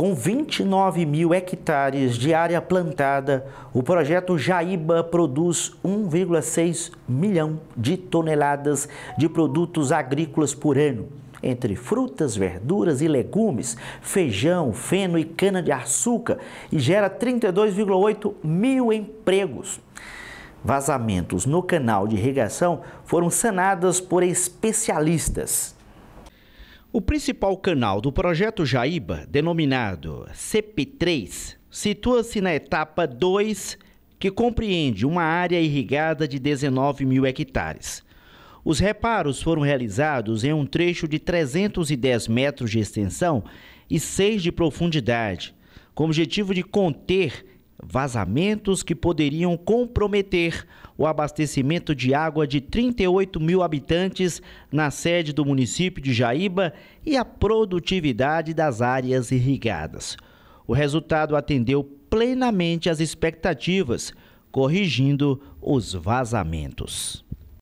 Com 29 mil hectares de área plantada, o projeto Jaíba produz 1,6 milhão de toneladas de produtos agrícolas por ano entre frutas, verduras e legumes, feijão, feno e cana-de-açúcar e gera 32,8 mil empregos. Vazamentos no canal de irrigação foram sanados por especialistas. O principal canal do projeto Jaíba, denominado CP3, situa-se na etapa 2, que compreende uma área irrigada de 19 mil hectares. Os reparos foram realizados em um trecho de 310 metros de extensão e 6 de profundidade, com o objetivo de conter vazamentos que poderiam comprometer o abastecimento de água de 38 mil habitantes na sede do município de Jaíba e a produtividade das áreas irrigadas. O resultado atendeu plenamente às expectativas, corrigindo os vazamentos.